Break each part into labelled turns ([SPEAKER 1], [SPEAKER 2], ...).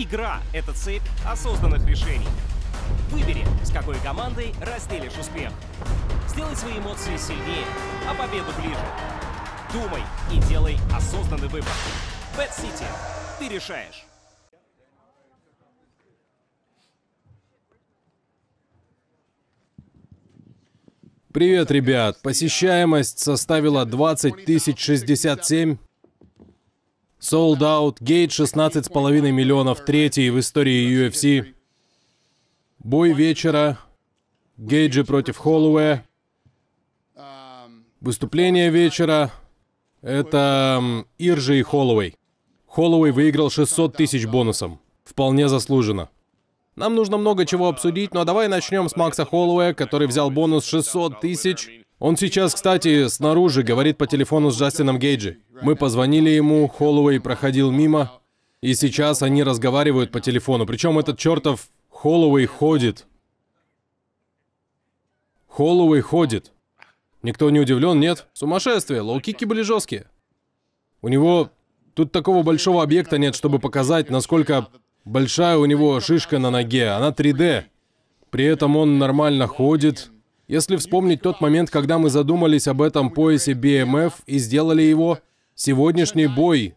[SPEAKER 1] Игра — это цепь осознанных решений. Выбери, с какой командой разделишь успех. Сделай свои эмоции сильнее, а победу ближе. Думай и делай осознанный выбор. Bad City. Ты решаешь. Привет, ребят. Посещаемость составила 20 067 Sold out, гейт 16,5 миллионов, третий в истории UFC. Бой вечера, Гейджи против Холлоуэя. Выступление вечера — это Иржи и Холлоуэй. Холлоуэй выиграл 600 тысяч бонусом. Вполне заслуженно. Нам нужно много чего обсудить, но давай начнем с Макса Холлоуэя, который взял бонус 600 тысяч он сейчас, кстати, снаружи говорит по телефону с Джастином Гейджи. Мы позвонили ему, Холлоуэй проходил мимо, и сейчас они разговаривают по телефону. Причем этот чертов Холлоуэй ходит. Холлоуэй ходит. Никто не удивлен, нет? Сумасшествие, лоу были жесткие. У него... Тут такого большого объекта нет, чтобы показать, насколько большая у него шишка на ноге. Она 3D. При этом он нормально ходит, если вспомнить тот момент, когда мы задумались об этом поясе BMF и сделали его, сегодняшний бой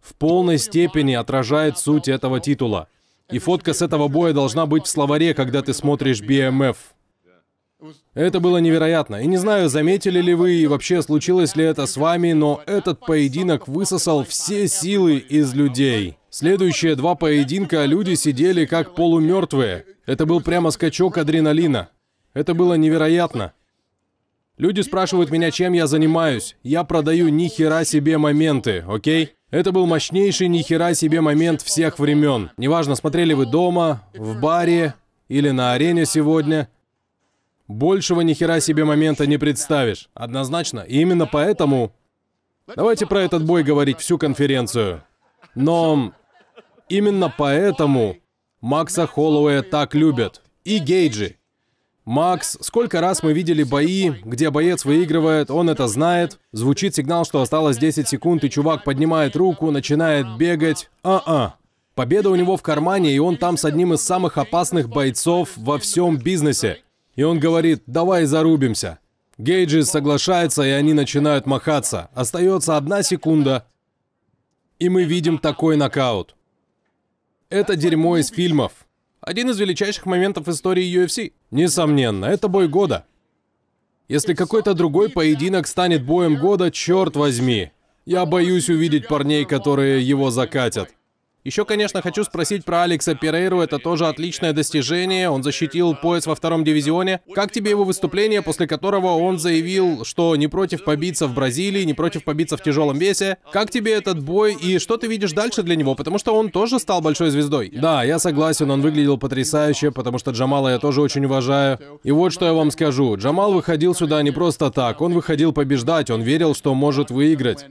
[SPEAKER 1] в полной степени отражает суть этого титула. И фотка с этого боя должна быть в словаре, когда ты смотришь BMF. Это было невероятно. И не знаю, заметили ли вы и вообще случилось ли это с вами, но этот поединок высосал все силы из людей. Следующие два поединка люди сидели как полумертвые. Это был прямо скачок адреналина. Это было невероятно. Люди спрашивают меня, чем я занимаюсь. Я продаю ни хера себе моменты, окей? Это был мощнейший ни хера себе момент всех времен. Неважно, смотрели вы дома, в баре или на арене сегодня. Большего ни хера себе момента не представишь. Однозначно. И именно поэтому... Давайте про этот бой говорить всю конференцию. Но именно поэтому Макса Холлоуэя так любят. И Гейджи, Макс, сколько раз мы видели бои, где боец выигрывает, он это знает. Звучит сигнал, что осталось 10 секунд, и чувак поднимает руку, начинает бегать. А-а. Победа у него в кармане, и он там с одним из самых опасных бойцов во всем бизнесе. И он говорит, давай зарубимся. Гейджи соглашается, и они начинают махаться. Остается одна секунда, и мы видим такой нокаут. Это дерьмо из фильмов. Один из величайших моментов истории UFC. Несомненно, это бой года. Если какой-то другой поединок станет боем года, черт возьми. Я боюсь увидеть парней, которые его закатят. Еще, конечно, хочу спросить про Алекса Перейру. Это тоже отличное достижение. Он защитил пояс во втором дивизионе. Как тебе его выступление, после которого он заявил, что не против побиться в Бразилии, не против побиться в тяжелом весе? Как тебе этот бой и что ты видишь дальше для него? Потому что он тоже стал большой звездой. Да, я согласен, он выглядел потрясающе, потому что Джамала я тоже очень уважаю. И вот что я вам скажу. Джамал выходил сюда не просто так. Он выходил побеждать, он верил, что может выиграть.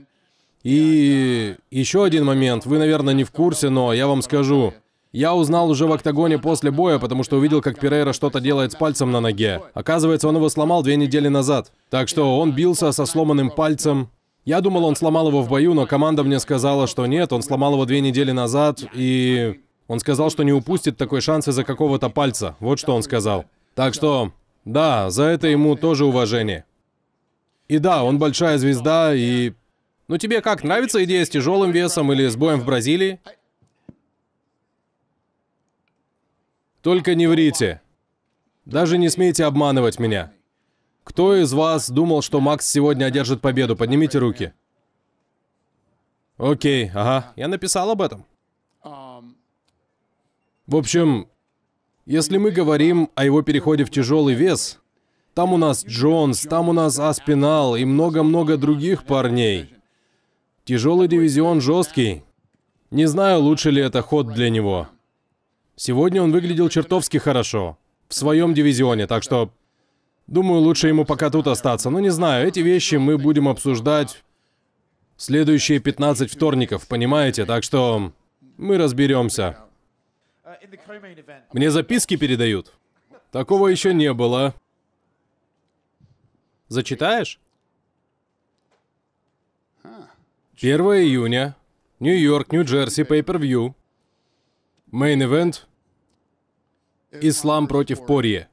[SPEAKER 1] И еще один момент. Вы, наверное, не в курсе, но я вам скажу. Я узнал уже в октагоне после боя, потому что увидел, как Перейра что-то делает с пальцем на ноге. Оказывается, он его сломал две недели назад. Так что он бился со сломанным пальцем. Я думал, он сломал его в бою, но команда мне сказала, что нет, он сломал его две недели назад, и... Он сказал, что не упустит такой шанс из-за какого-то пальца. Вот что он сказал. Так что, да, за это ему тоже уважение. И да, он большая звезда, и ну тебе как, нравится идея с тяжелым весом или с боем в Бразилии? Только не врите. Даже не смейте обманывать меня. Кто из вас думал, что Макс сегодня одержит победу? Поднимите руки. Окей, ага. Я написал об этом. В общем, если мы говорим о его переходе в тяжелый вес, там у нас Джонс, там у нас Аспинал и много-много других парней. Тяжелый дивизион жесткий. Не знаю, лучше ли это ход для него. Сегодня он выглядел чертовски хорошо. В своем дивизионе, так что... Думаю, лучше ему пока тут остаться. Но не знаю, эти вещи мы будем обсуждать следующие 15 вторников, понимаете? Так что мы разберемся. Мне записки передают. Такого еще не было. Зачитаешь? 1 июня. Нью-Йорк, джерси Пейпервью, Мейн-эвент. Ислам против Порье.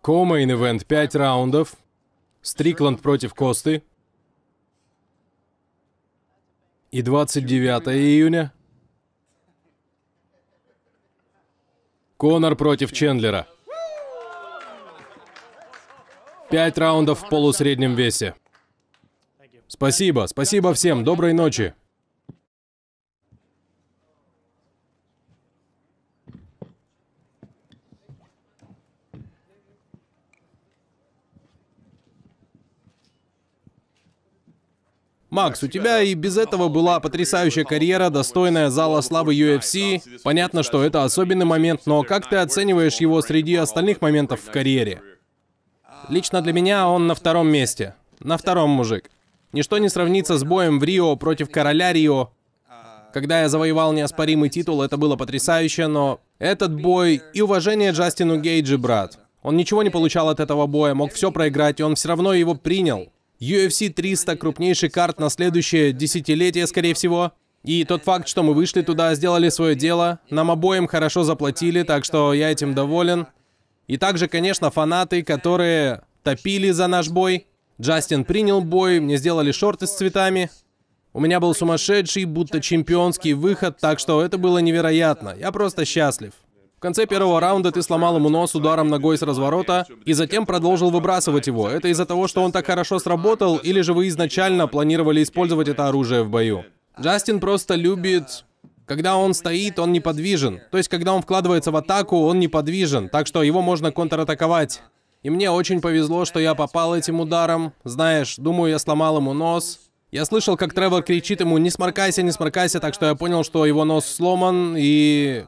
[SPEAKER 1] Ко-мейн-эвент пять раундов. Стрикланд против Косты. И 29 июня Конор против Чендлера. Пять раундов в полусреднем весе. Спасибо, спасибо всем, доброй ночи. Макс, у тебя и без этого была потрясающая карьера, достойная зала славы UFC. Понятно, что это особенный момент, но как ты оцениваешь его среди остальных моментов в карьере? Лично для меня он на втором месте. На втором, мужик. Ничто не сравнится с боем в Рио против короля Рио. Когда я завоевал неоспоримый титул, это было потрясающе, но этот бой и уважение Джастину Гейджи, брат. Он ничего не получал от этого боя, мог все проиграть, и он все равно его принял. UFC 300 – крупнейший карт на следующее десятилетие, скорее всего. И тот факт, что мы вышли туда, сделали свое дело, нам обоим хорошо заплатили, так что я этим доволен. И также, конечно, фанаты, которые топили за наш бой. Джастин принял бой, мне сделали шорты с цветами. У меня был сумасшедший, будто чемпионский выход, так что это было невероятно. Я просто счастлив. В конце первого раунда ты сломал ему нос ударом ногой с разворота и затем продолжил выбрасывать его. Это из-за того, что он так хорошо сработал, или же вы изначально планировали использовать это оружие в бою? Джастин просто любит когда он стоит, он неподвижен. То есть, когда он вкладывается в атаку, он неподвижен. Так что его можно контратаковать. И мне очень повезло, что я попал этим ударом. Знаешь, думаю, я сломал ему нос. Я слышал, как Тревор кричит ему «Не сморкайся, не сморкайся», так что я понял, что его нос сломан, и...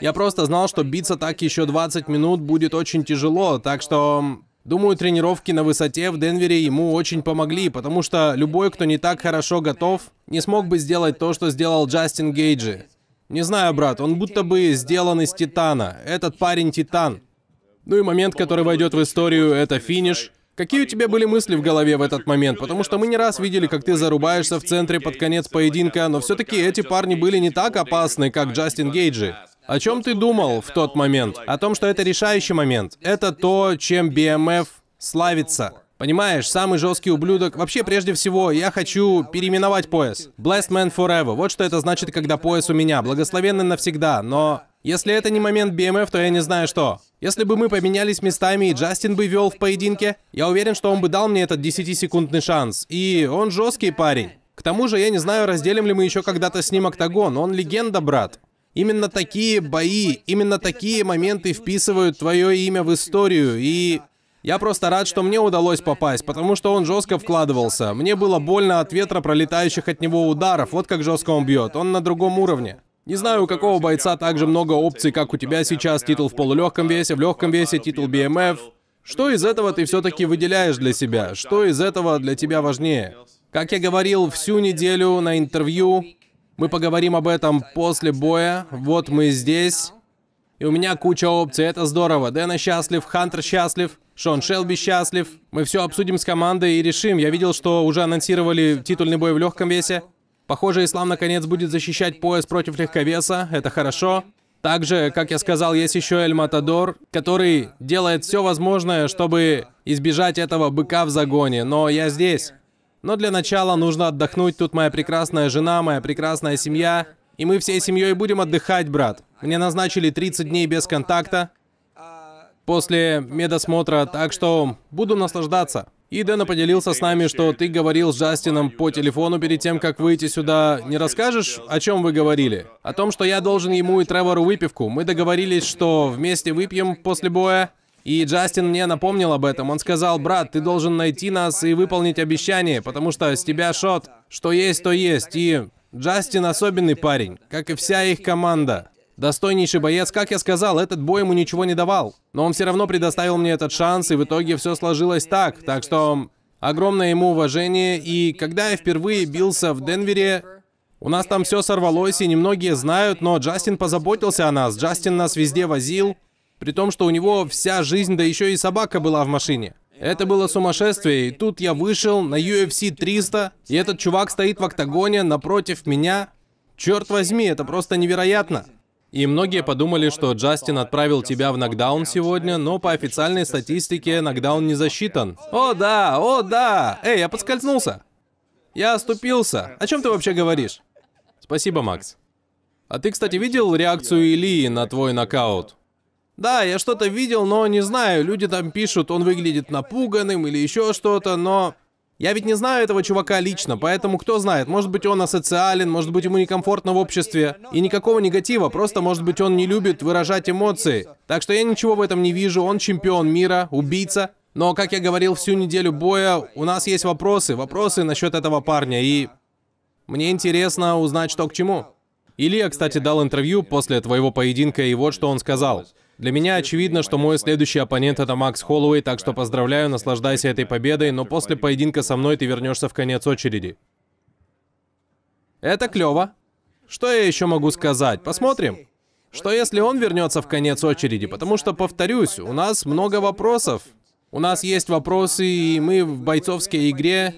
[SPEAKER 1] Я просто знал, что биться так еще 20 минут будет очень тяжело, так что Думаю, тренировки на высоте в Денвере ему очень помогли, потому что любой, кто не так хорошо готов, не смог бы сделать то, что сделал Джастин Гейджи. Не знаю, брат, он будто бы сделан из титана. Этот парень титан. Ну и момент, который войдет в историю, это финиш. Какие у тебя были мысли в голове в этот момент? Потому что мы не раз видели, как ты зарубаешься в центре под конец поединка, но все-таки эти парни были не так опасны, как Джастин Гейджи. О чем ты думал в тот момент? О том, что это решающий момент. Это то, чем BMF славится. Понимаешь, самый жесткий ублюдок. Вообще, прежде всего, я хочу переименовать пояс. Blessed Man Forever. Вот что это значит, когда пояс у меня. Благословенный навсегда, но... Если это не момент BMF, то я не знаю что. Если бы мы поменялись местами и Джастин бы вел в поединке, я уверен, что он бы дал мне этот 10-секундный шанс. И он жесткий парень. К тому же, я не знаю, разделим ли мы еще когда-то с ним октагон. Он легенда, брат. Именно такие бои, именно такие моменты вписывают твое имя в историю, и я просто рад, что мне удалось попасть, потому что он жестко вкладывался. Мне было больно от ветра, пролетающих от него ударов. Вот как жестко он бьет. Он на другом уровне. Не знаю, у какого бойца так же много опций, как у тебя сейчас. Титул в полулегком весе, в легком весе, титул BMF. Что из этого ты все-таки выделяешь для себя? Что из этого для тебя важнее? Как я говорил всю неделю на интервью, мы поговорим об этом после боя. Вот мы здесь. И у меня куча опций, это здорово. Дэна счастлив, Хантер счастлив, Шон Шелби счастлив. Мы все обсудим с командой и решим. Я видел, что уже анонсировали титульный бой в легком весе. Похоже, Ислам наконец будет защищать пояс против легковеса. Это хорошо. Также, как я сказал, есть еще Эль Матадор, который делает все возможное, чтобы избежать этого быка в загоне. Но я здесь. Но для начала нужно отдохнуть. Тут моя прекрасная жена, моя прекрасная семья. И мы всей семьей будем отдыхать, брат. Мне назначили 30 дней без контакта после медосмотра, так что буду наслаждаться. И Дэна поделился с нами, что ты говорил с Джастином по телефону перед тем, как выйти сюда. Не расскажешь, о чем вы говорили? О том, что я должен ему и Тревору выпивку. Мы договорились, что вместе выпьем после боя. И Джастин мне напомнил об этом. Он сказал, брат, ты должен найти нас и выполнить обещание, потому что с тебя шот. Что есть, то есть. И Джастин особенный парень, как и вся их команда. Достойнейший боец, как я сказал, этот бой ему ничего не давал. Но он все равно предоставил мне этот шанс, и в итоге все сложилось так. Так что огромное ему уважение. И когда я впервые бился в Денвере, у нас там все сорвалось, и немногие знают, но Джастин позаботился о нас. Джастин нас везде возил. При том, что у него вся жизнь, да еще и собака была в машине. Это было сумасшествие, и тут я вышел на UFC 300, и этот чувак стоит в октагоне напротив меня. Черт возьми, это просто невероятно. И многие подумали, что Джастин отправил тебя в нокдаун сегодня, но по официальной статистике нокдаун не засчитан. О да, о да! Эй, я подскользнулся. Я оступился. О чем ты вообще говоришь? Спасибо, Макс. А ты, кстати, видел реакцию Илии на твой нокаут? Да, я что-то видел, но не знаю. Люди там пишут, он выглядит напуганным или еще что-то, но... Я ведь не знаю этого чувака лично, поэтому кто знает, может быть он асоциален, может быть ему некомфортно в обществе. И никакого негатива, просто может быть он не любит выражать эмоции. Так что я ничего в этом не вижу, он чемпион мира, убийца. Но, как я говорил всю неделю боя, у нас есть вопросы, вопросы насчет этого парня, и... Мне интересно узнать, что к чему. Илья, кстати, дал интервью после твоего поединка, и вот что он сказал. Для меня очевидно, что мой следующий оппонент это Макс Холлоуэй, так что поздравляю, наслаждайся этой победой, но после поединка со мной ты вернешься в конец очереди. Это клево. Что я еще могу сказать? Посмотрим. Что если он вернется в конец очереди? Потому что, повторюсь, у нас много вопросов. У нас есть вопросы, и мы в бойцовской игре.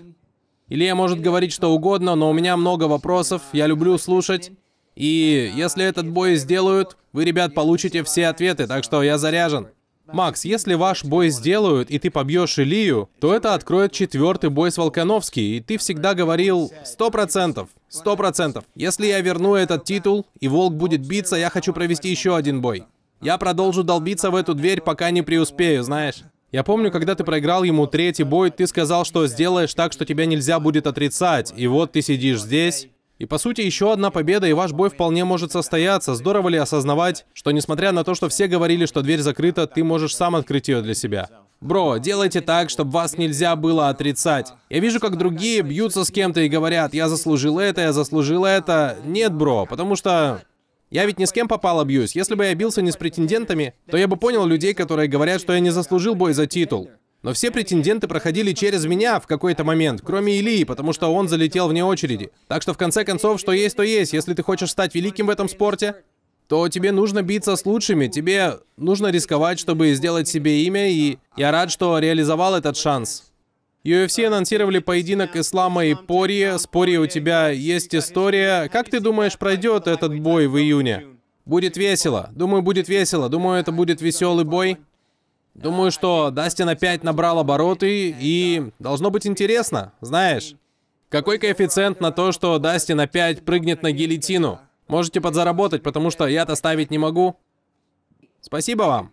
[SPEAKER 1] Илья может говорить что угодно, но у меня много вопросов, я люблю слушать. И если этот бой сделают, вы, ребят, получите все ответы, так что я заряжен. Макс, если ваш бой сделают, и ты побьешь Илью, то это откроет четвертый бой с Волконовский, и ты всегда говорил «сто процентов, сто процентов». Если я верну этот титул, и Волк будет биться, я хочу провести еще один бой. Я продолжу долбиться в эту дверь, пока не преуспею, знаешь. Я помню, когда ты проиграл ему третий бой, ты сказал, что сделаешь так, что тебя нельзя будет отрицать, и вот ты сидишь здесь, и по сути еще одна победа, и ваш бой вполне может состояться. Здорово ли осознавать, что несмотря на то, что все говорили, что дверь закрыта, ты можешь сам открыть ее для себя. Бро, делайте так, чтобы вас нельзя было отрицать. Я вижу, как другие бьются с кем-то и говорят, я заслужил это, я заслужил это. Нет, бро, потому что я ведь ни с кем попал бьюсь. Если бы я бился не с претендентами, то я бы понял людей, которые говорят, что я не заслужил бой за титул. Но все претенденты проходили через меня в какой-то момент, кроме Илии, потому что он залетел вне очереди. Так что в конце концов, что есть, то есть. Если ты хочешь стать великим в этом спорте, то тебе нужно биться с лучшими, тебе нужно рисковать, чтобы сделать себе имя, и я рад, что реализовал этот шанс. UFC анонсировали поединок Ислама и Пори. С Пори у тебя есть история. Как ты думаешь, пройдет этот бой в июне? Будет весело. Думаю, будет весело. Думаю, это будет веселый бой. Думаю, что Дастин опять набрал обороты, и должно быть интересно, знаешь. Какой коэффициент на то, что Дастин опять прыгнет на гильотину? Можете подзаработать, потому что я-то ставить не могу. Спасибо вам.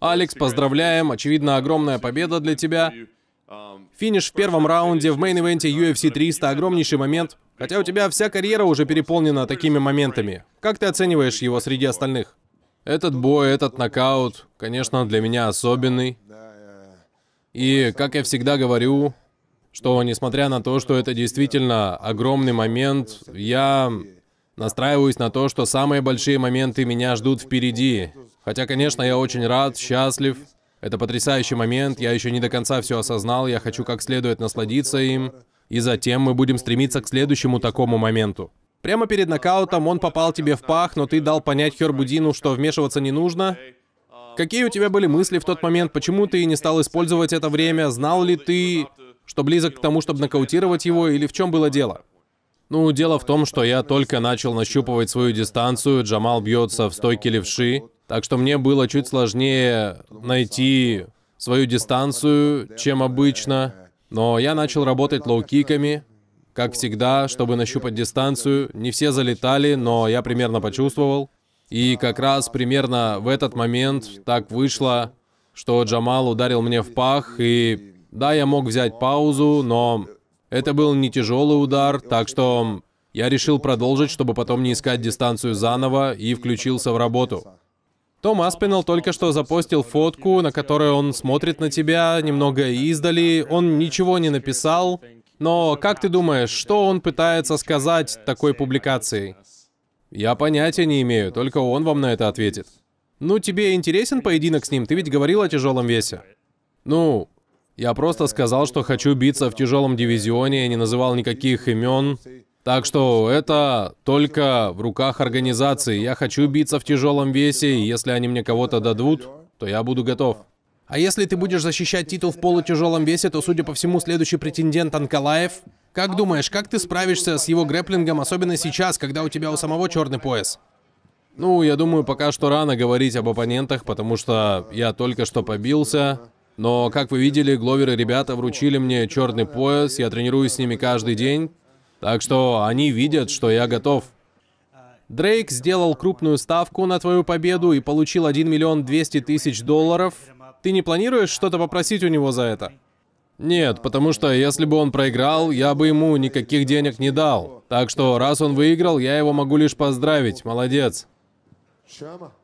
[SPEAKER 1] Алекс, поздравляем. Очевидно, огромная победа для тебя. Финиш в первом раунде в мейн-ивенте UFC 300. Огромнейший момент. Хотя у тебя вся карьера уже переполнена такими моментами. Как ты оцениваешь его среди остальных? Этот бой, этот нокаут, конечно, для меня особенный. И, как я всегда говорю, что несмотря на то, что это действительно огромный момент, я Настраиваюсь на то, что самые большие моменты меня ждут впереди. Хотя, конечно, я очень рад, счастлив. Это потрясающий момент, я еще не до конца все осознал, я хочу как следует насладиться им. И затем мы будем стремиться к следующему такому моменту. Прямо перед нокаутом он попал тебе в пах, но ты дал понять Хербудину, что вмешиваться не нужно. Какие у тебя были мысли в тот момент? Почему ты не стал использовать это время? Знал ли ты, что близок к тому, чтобы нокаутировать его, или в чем было дело? Ну, дело в том, что я только начал нащупывать свою дистанцию, Джамал бьется в стойке левши, так что мне было чуть сложнее найти свою дистанцию, чем обычно. Но я начал работать лоу-киками, как всегда, чтобы нащупать дистанцию. Не все залетали, но я примерно почувствовал. И как раз примерно в этот момент так вышло, что Джамал ударил мне в пах, и да, я мог взять паузу, но это был не тяжелый удар, так что я решил продолжить, чтобы потом не искать дистанцию заново, и включился в работу. Том Аспинал только что запостил фотку, на которой он смотрит на тебя немного издали, он ничего не написал. Но как ты думаешь, что он пытается сказать такой публикацией? Я понятия не имею, только он вам на это ответит. Ну, тебе интересен поединок с ним? Ты ведь говорил о тяжелом весе. Ну, я просто сказал, что хочу биться в тяжелом дивизионе, я не называл никаких имен. Так что это только в руках организации. Я хочу биться в тяжелом весе, и если они мне кого-то дадут, то я буду готов. А если ты будешь защищать титул в полутяжелом весе, то, судя по всему, следующий претендент Анкалаев. Как думаешь, как ты справишься с его грэплингом, особенно сейчас, когда у тебя у самого черный пояс? Ну, я думаю, пока что рано говорить об оппонентах, потому что я только что побился. Но, как вы видели, Гловер и ребята вручили мне черный пояс, я тренируюсь с ними каждый день, так что они видят, что я готов. Дрейк сделал крупную ставку на твою победу и получил 1 миллион 200 тысяч долларов. Ты не планируешь что-то попросить у него за это? Нет, потому что если бы он проиграл, я бы ему никаких денег не дал. Так что, раз он выиграл, я его могу лишь поздравить. Молодец. Шама.